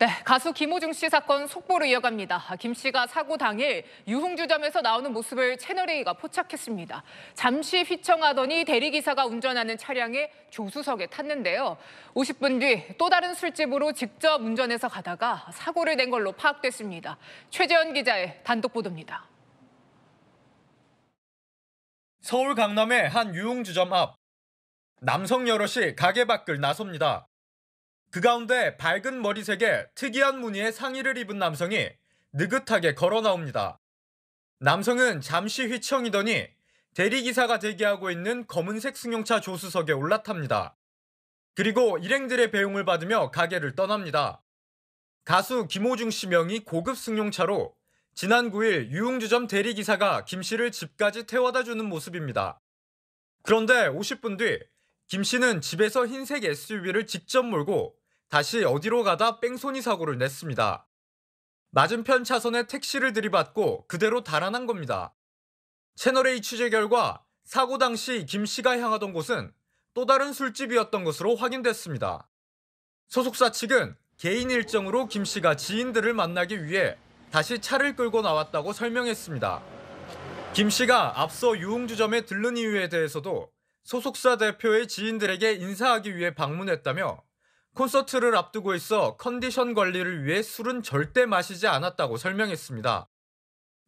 네, 가수 김호중 씨 사건 속보로 이어갑니다. 김 씨가 사고 당일 유흥주점에서 나오는 모습을 채널A가 포착했습니다. 잠시 휘청하더니 대리기사가 운전하는 차량에 조수석에 탔는데요. 50분 뒤 또 다른 술집으로 직접 운전해서 가다가 사고를 낸 걸로 파악됐습니다. 최재현 기자의 단독 보도입니다. 서울 강남의 한 유흥주점 앞 남성 여럿이 가게 밖을 나섭니다. 그 가운데 밝은 머리색에 특이한 무늬의 상의를 입은 남성이 느긋하게 걸어 나옵니다. 남성은 잠시 휘청이더니 대리기사가 대기하고 있는 검은색 승용차 조수석에 올라탑니다. 그리고 일행들의 배웅을 받으며 가게를 떠납니다. 가수 김호중 씨 명이 고급 승용차로 지난 9일 유흥주점 대리기사가 김 씨를 집까지 태워다 주는 모습입니다. 그런데 50분 뒤 김 씨는 집에서 흰색 SUV를 직접 몰고 다시 어디로 가다 뺑소니 사고를 냈습니다. 맞은편 차선에 택시를 들이받고 그대로 달아난 겁니다. 채널A 취재 결과 사고 당시 김 씨가 향하던 곳은 또 다른 술집이었던 것으로 확인됐습니다. 소속사 측은 개인 일정으로 김 씨가 지인들을 만나기 위해 다시 차를 끌고 나왔다고 설명했습니다. 김 씨가 앞서 유흥주점에 들른 이유에 대해서도 소속사 대표의 지인들에게 인사하기 위해 방문했다며 콘서트를 앞두고 있어 컨디션 관리를 위해 술은 절대 마시지 않았다고 설명했습니다.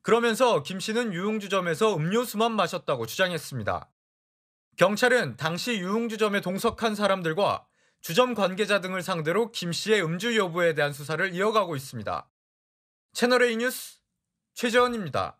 그러면서 김 씨는 유흥주점에서 음료수만 마셨다고 주장했습니다. 경찰은 당시 유흥주점에 동석한 사람들과 주점 관계자 등을 상대로 김 씨의 음주 여부에 대한 수사를 이어가고 있습니다. 채널A 뉴스 최재원입니다.